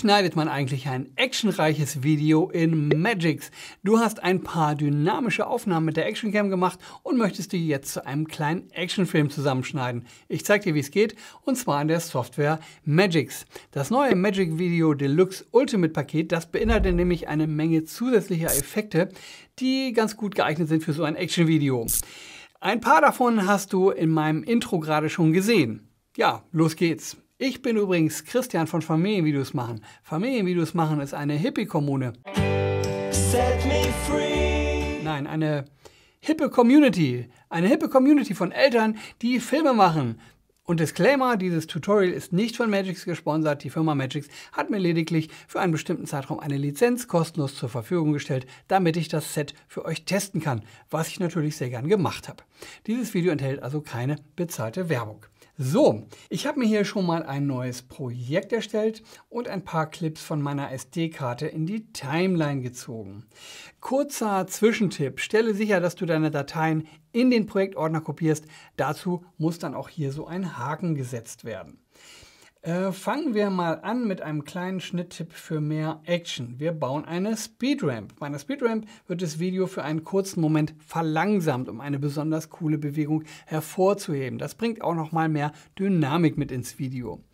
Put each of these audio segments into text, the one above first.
schneidet man eigentlich ein actionreiches Video in Magix? Du hast ein paar dynamische Aufnahmen mit der Actioncam gemacht und möchtest die jetzt zu einem kleinen Actionfilm zusammenschneiden. Ich zeige dir, wie es geht, und zwar in der Software Magix. Das neue Magic Video Deluxe Ultimate Paket, das beinhaltet nämlich eine Menge zusätzlicher Effekte, die ganz gut geeignet sind für so ein Actionvideo. Ein paar davon hast du in meinem Intro gerade schon gesehen. Ja, los geht's. Ich bin übrigens Christian von Familienvideos machen. Familienvideos machen ist eine Hippie-Kommune. Set me free. Nein, eine hippe Community. Eine hippe Community von Eltern, die Filme machen. Und Disclaimer, dieses Tutorial ist nicht von Magix gesponsert. Die Firma Magix hat mir lediglich für einen bestimmten Zeitraum eine Lizenz kostenlos zur Verfügung gestellt, damit ich das Set für euch testen kann, was ich natürlich sehr gern gemacht habe. Dieses Video enthält also keine bezahlte Werbung. So, ich habe mir hier schon mal ein neues Projekt erstellt und ein paar Clips von meiner SD-Karte in die Timeline gezogen. Kurzer Zwischentipp, stelle sicher, dass du deine Dateien in den Projektordner kopierst. Dazu muss dann auch hier so ein Haken gesetzt werden. Äh, fangen wir mal an mit einem kleinen Schnitttipp für mehr Action. Wir bauen eine Speedramp. Bei einer Speedramp wird das Video für einen kurzen Moment verlangsamt, um eine besonders coole Bewegung hervorzuheben. Das bringt auch noch mal mehr Dynamik mit ins Video.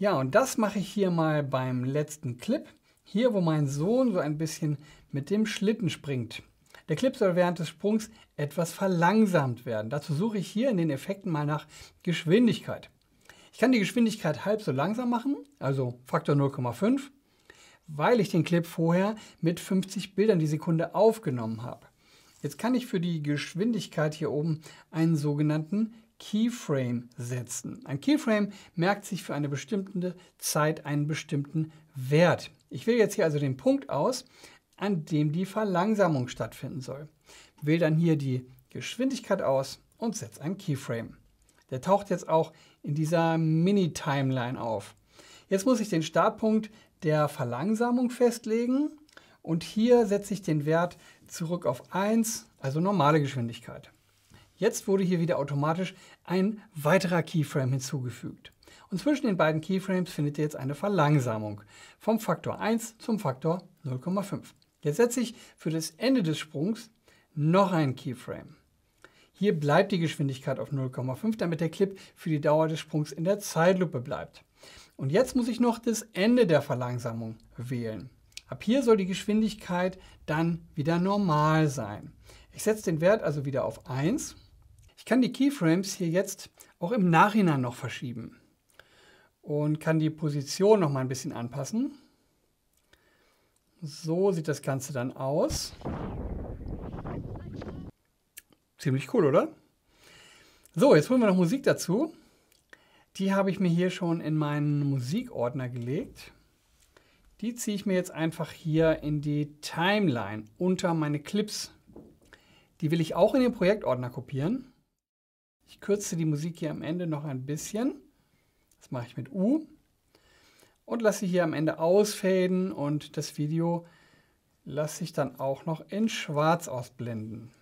Ja, und das mache ich hier mal beim letzten Clip. Hier, wo mein Sohn so ein bisschen mit dem Schlitten springt. Der Clip soll während des Sprungs etwas verlangsamt werden. Dazu suche ich hier in den Effekten mal nach Geschwindigkeit. Ich kann die Geschwindigkeit halb so langsam machen, also Faktor 0,5, weil ich den Clip vorher mit 50 Bildern die Sekunde aufgenommen habe. Jetzt kann ich für die Geschwindigkeit hier oben einen sogenannten Keyframe setzen. Ein Keyframe merkt sich für eine bestimmte Zeit einen bestimmten Wert. Ich wähle jetzt hier also den Punkt aus, an dem die Verlangsamung stattfinden soll. Wähle dann hier die Geschwindigkeit aus und setze einen Keyframe. Der taucht jetzt auch in dieser Mini-Timeline auf. Jetzt muss ich den Startpunkt der Verlangsamung festlegen und hier setze ich den Wert zurück auf 1, also normale Geschwindigkeit. Jetzt wurde hier wieder automatisch ein weiterer Keyframe hinzugefügt. Und zwischen den beiden Keyframes findet ihr jetzt eine Verlangsamung vom Faktor 1 zum Faktor 0,5. Jetzt setze ich für das Ende des Sprungs noch einen Keyframe. Hier bleibt die Geschwindigkeit auf 0,5, damit der Clip für die Dauer des Sprungs in der Zeitlupe bleibt. Und jetzt muss ich noch das Ende der Verlangsamung wählen. Ab hier soll die Geschwindigkeit dann wieder normal sein. Ich setze den Wert also wieder auf 1. Ich kann die Keyframes hier jetzt auch im Nachhinein noch verschieben und kann die Position noch mal ein bisschen anpassen. So sieht das Ganze dann aus. Ziemlich cool, oder? So, jetzt holen wir noch Musik dazu. Die habe ich mir hier schon in meinen Musikordner gelegt. Die ziehe ich mir jetzt einfach hier in die Timeline unter meine Clips. Die will ich auch in den Projektordner kopieren. Ich kürze die Musik hier am Ende noch ein bisschen. Das mache ich mit U. Und lasse sie hier am Ende ausfaden und das Video lasse ich dann auch noch in schwarz ausblenden.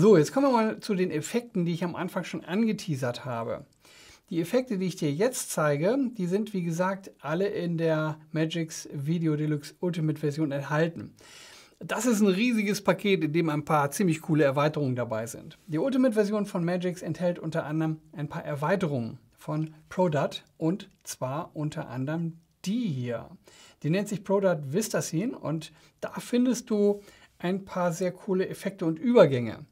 So, jetzt kommen wir mal zu den Effekten, die ich am Anfang schon angeteasert habe. Die Effekte, die ich dir jetzt zeige, die sind wie gesagt alle in der Magix Video Deluxe Ultimate Version enthalten. Das ist ein riesiges Paket, in dem ein paar ziemlich coole Erweiterungen dabei sind. Die Ultimate-Version von Magix enthält unter anderem ein paar Erweiterungen von Product und zwar unter anderem die hier. Die nennt sich Product Vista Scene und da findest du ein paar sehr coole Effekte und Übergänge.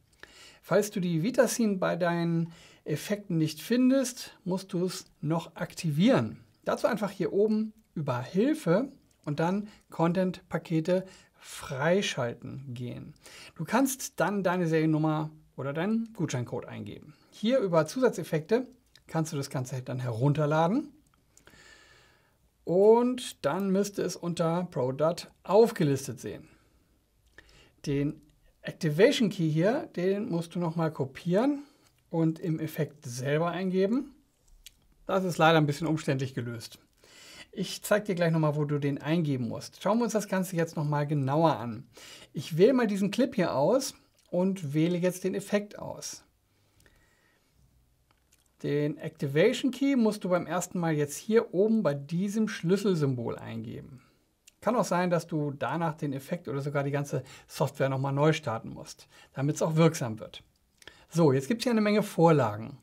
Falls du die Vitasin bei deinen Effekten nicht findest, musst du es noch aktivieren. Dazu einfach hier oben über Hilfe und dann Content-Pakete freischalten gehen. Du kannst dann deine Seriennummer oder deinen Gutscheincode eingeben. Hier über Zusatzeffekte kannst du das Ganze halt dann herunterladen und dann müsste es unter Product aufgelistet sehen. Den Activation Key hier, den musst du nochmal kopieren und im Effekt selber eingeben. Das ist leider ein bisschen umständlich gelöst. Ich zeige dir gleich nochmal, wo du den eingeben musst. Schauen wir uns das Ganze jetzt nochmal genauer an. Ich wähle mal diesen Clip hier aus und wähle jetzt den Effekt aus. Den Activation Key musst du beim ersten Mal jetzt hier oben bei diesem Schlüsselsymbol eingeben. Kann auch sein, dass du danach den Effekt oder sogar die ganze Software nochmal neu starten musst, damit es auch wirksam wird. So, jetzt gibt es hier eine Menge Vorlagen.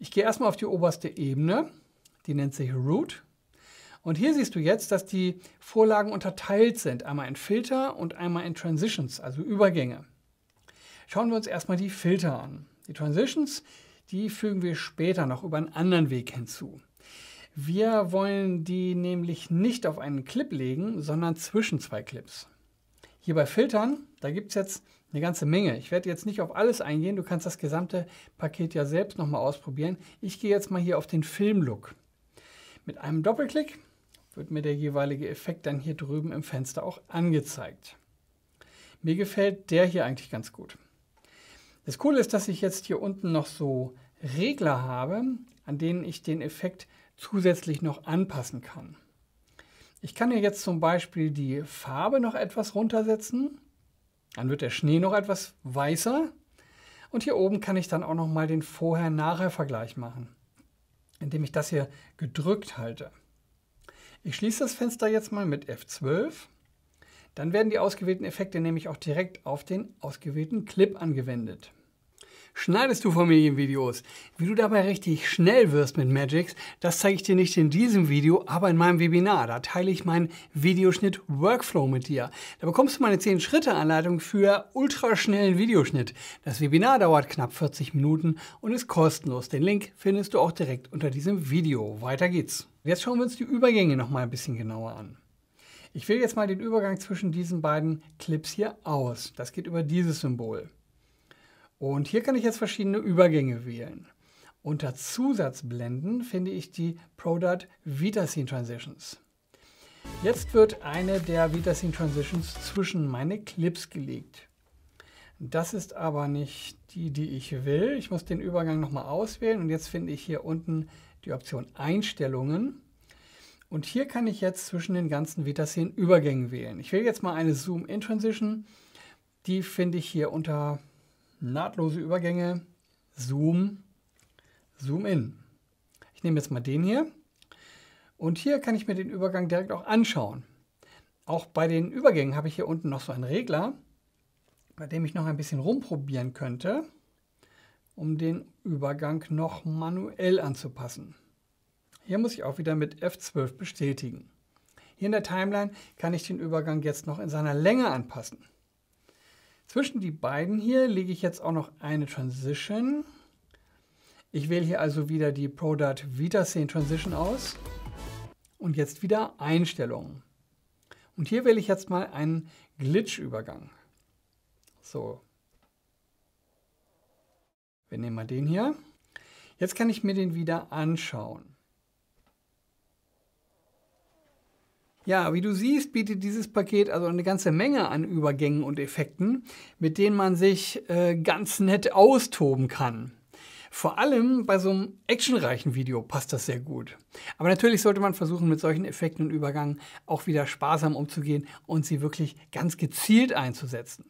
Ich gehe erstmal auf die oberste Ebene, die nennt sich Root. Und hier siehst du jetzt, dass die Vorlagen unterteilt sind, einmal in Filter und einmal in Transitions, also Übergänge. Schauen wir uns erstmal die Filter an. Die Transitions, die fügen wir später noch über einen anderen Weg hinzu. Wir wollen die nämlich nicht auf einen Clip legen, sondern zwischen zwei Clips. Hier bei Filtern, da gibt es jetzt eine ganze Menge. Ich werde jetzt nicht auf alles eingehen, du kannst das gesamte Paket ja selbst nochmal ausprobieren. Ich gehe jetzt mal hier auf den Filmlook. Mit einem Doppelklick wird mir der jeweilige Effekt dann hier drüben im Fenster auch angezeigt. Mir gefällt der hier eigentlich ganz gut. Das Coole ist, dass ich jetzt hier unten noch so Regler habe, an denen ich den Effekt zusätzlich noch anpassen kann. Ich kann hier jetzt zum Beispiel die Farbe noch etwas runtersetzen. Dann wird der Schnee noch etwas weißer. Und hier oben kann ich dann auch noch mal den Vorher-Nachher-Vergleich machen, indem ich das hier gedrückt halte. Ich schließe das Fenster jetzt mal mit F12. Dann werden die ausgewählten Effekte nämlich auch direkt auf den ausgewählten Clip angewendet. Schneidest du Familienvideos? Wie du dabei richtig schnell wirst mit Magix, das zeige ich dir nicht in diesem Video, aber in meinem Webinar. Da teile ich meinen Videoschnitt-Workflow mit dir. Da bekommst du meine 10-Schritte-Anleitung für ultraschnellen Videoschnitt. Das Webinar dauert knapp 40 Minuten und ist kostenlos. Den Link findest du auch direkt unter diesem Video. Weiter geht's. Jetzt schauen wir uns die Übergänge noch mal ein bisschen genauer an. Ich wähle jetzt mal den Übergang zwischen diesen beiden Clips hier aus. Das geht über dieses Symbol. Und hier kann ich jetzt verschiedene Übergänge wählen. Unter Zusatzblenden finde ich die Product Scene Transitions. Jetzt wird eine der Vita Scene Transitions zwischen meine Clips gelegt. Das ist aber nicht die, die ich will. Ich muss den Übergang nochmal auswählen und jetzt finde ich hier unten die Option Einstellungen. Und hier kann ich jetzt zwischen den ganzen Vita VitaScene Übergängen wählen. Ich will jetzt mal eine Zoom-In-Transition. Die finde ich hier unter nahtlose Übergänge, Zoom, Zoom in. Ich nehme jetzt mal den hier und hier kann ich mir den Übergang direkt auch anschauen. Auch bei den Übergängen habe ich hier unten noch so einen Regler, bei dem ich noch ein bisschen rumprobieren könnte, um den Übergang noch manuell anzupassen. Hier muss ich auch wieder mit F12 bestätigen. Hier in der Timeline kann ich den Übergang jetzt noch in seiner Länge anpassen. Zwischen die beiden hier lege ich jetzt auch noch eine Transition. Ich wähle hier also wieder die Product Vita Scene Transition aus. Und jetzt wieder Einstellungen. Und hier wähle ich jetzt mal einen Glitch-Übergang. So. Wir nehmen mal den hier. Jetzt kann ich mir den wieder anschauen. Ja, wie du siehst, bietet dieses Paket also eine ganze Menge an Übergängen und Effekten, mit denen man sich äh, ganz nett austoben kann. Vor allem bei so einem actionreichen Video passt das sehr gut. Aber natürlich sollte man versuchen, mit solchen Effekten und Übergängen auch wieder sparsam umzugehen und sie wirklich ganz gezielt einzusetzen.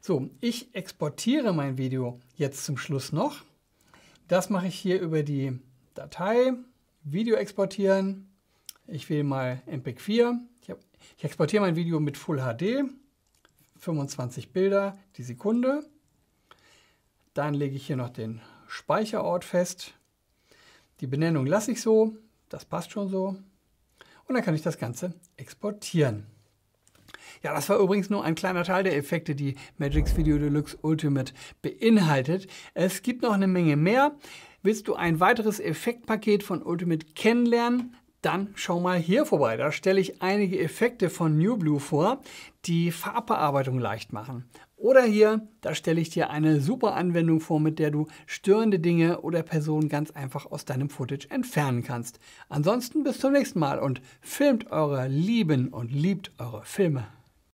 So, ich exportiere mein Video jetzt zum Schluss noch. Das mache ich hier über die Datei, Video exportieren, ich wähle mal MPEG 4. Ich, hab, ich exportiere mein Video mit Full HD, 25 Bilder die Sekunde. Dann lege ich hier noch den Speicherort fest. Die Benennung lasse ich so, das passt schon so. Und dann kann ich das Ganze exportieren. Ja, das war übrigens nur ein kleiner Teil der Effekte, die Magix Video Deluxe Ultimate beinhaltet. Es gibt noch eine Menge mehr. Willst du ein weiteres Effektpaket von Ultimate kennenlernen? dann schau mal hier vorbei. Da stelle ich einige Effekte von New Blue vor, die Farbbearbeitung leicht machen. Oder hier, da stelle ich dir eine super Anwendung vor, mit der du störende Dinge oder Personen ganz einfach aus deinem Footage entfernen kannst. Ansonsten bis zum nächsten Mal und filmt eure Lieben und liebt eure Filme.